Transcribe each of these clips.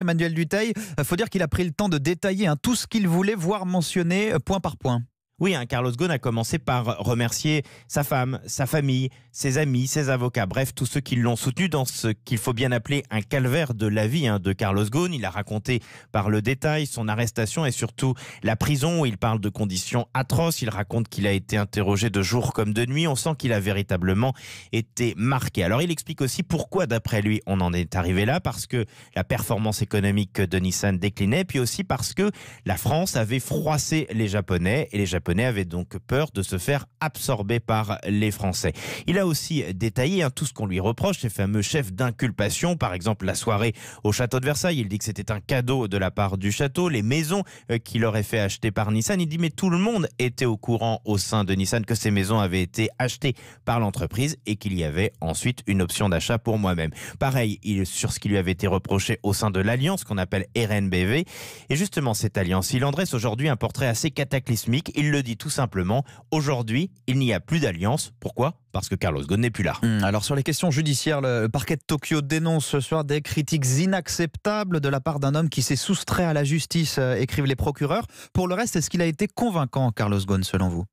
Emmanuel Duteil, euh, faut dire qu'il a pris le temps de détailler un hein, tout ce qu'il voulait voir mentionné euh, point par point. Oui, hein, Carlos Ghosn a commencé par remercier sa femme, sa famille, ses amis, ses avocats, bref, tous ceux qui l'ont soutenu dans ce qu'il faut bien appeler un calvaire de la vie hein, de Carlos Ghosn. Il a raconté par le détail son arrestation et surtout la prison où il parle de conditions atroces. Il raconte qu'il a été interrogé de jour comme de nuit. On sent qu'il a véritablement été marqué. Alors il explique aussi pourquoi, d'après lui, on en est arrivé là, parce que la performance économique de Nissan déclinait, puis aussi parce que la France avait froissé les Japonais et les Japonais avait donc peur de se faire absorber par les Français. Il a aussi détaillé hein, tout ce qu'on lui reproche, ces fameux chefs d'inculpation, par exemple la soirée au château de Versailles. Il dit que c'était un cadeau de la part du château, les maisons euh, qu'il aurait fait acheter par Nissan. Il dit mais tout le monde était au courant au sein de Nissan que ces maisons avaient été achetées par l'entreprise et qu'il y avait ensuite une option d'achat pour moi-même. Pareil, il, sur ce qui lui avait été reproché au sein de l'alliance qu'on appelle RNBV. Et justement, cette alliance, il en dresse aujourd'hui un portrait assez cataclysmique. Il le dit tout simplement, aujourd'hui, il n'y a plus d'alliance. Pourquoi parce que Carlos Ghosn n'est plus là. Hmm, alors sur les questions judiciaires, le parquet de Tokyo dénonce ce soir des critiques inacceptables de la part d'un homme qui s'est soustrait à la justice, euh, écrivent les procureurs. Pour le reste, est-ce qu'il a été convaincant, Carlos Ghosn, selon vous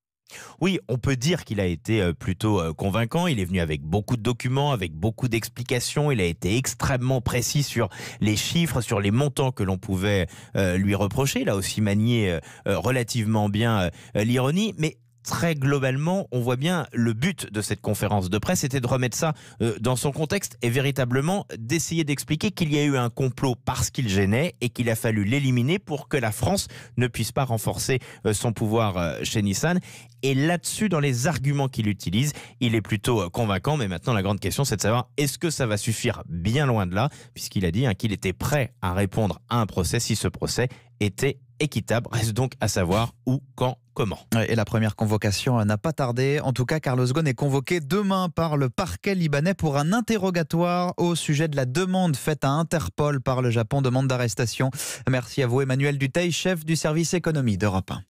oui, on peut dire qu'il a été euh, plutôt euh, convaincant. Il est venu avec beaucoup de documents, avec beaucoup d'explications. Il a été extrêmement précis sur les chiffres, sur les montants que l'on pouvait euh, lui reprocher. Il a aussi manié relativement bien l'ironie. Mais très globalement, on voit bien le but de cette conférence de presse c'était de remettre ça euh, dans son contexte et véritablement d'essayer d'expliquer qu'il y a eu un complot parce qu'il gênait et qu'il a fallu l'éliminer pour que la France ne puisse pas renforcer euh, son pouvoir euh, chez Nissan. Et là-dessus, dans les arguments qu'il utilise, il est plutôt convaincant. Mais maintenant, la grande question, c'est de savoir est-ce que ça va suffire bien loin de là, puisqu'il a dit hein, qu'il était prêt à répondre à un procès si ce procès était équitable. Reste donc à savoir où, quand et la première convocation n'a pas tardé. En tout cas, Carlos Ghosn est convoqué demain par le parquet libanais pour un interrogatoire au sujet de la demande faite à Interpol par le Japon, demande d'arrestation. Merci à vous, Emmanuel Duteil, chef du service économie d'Europe 1.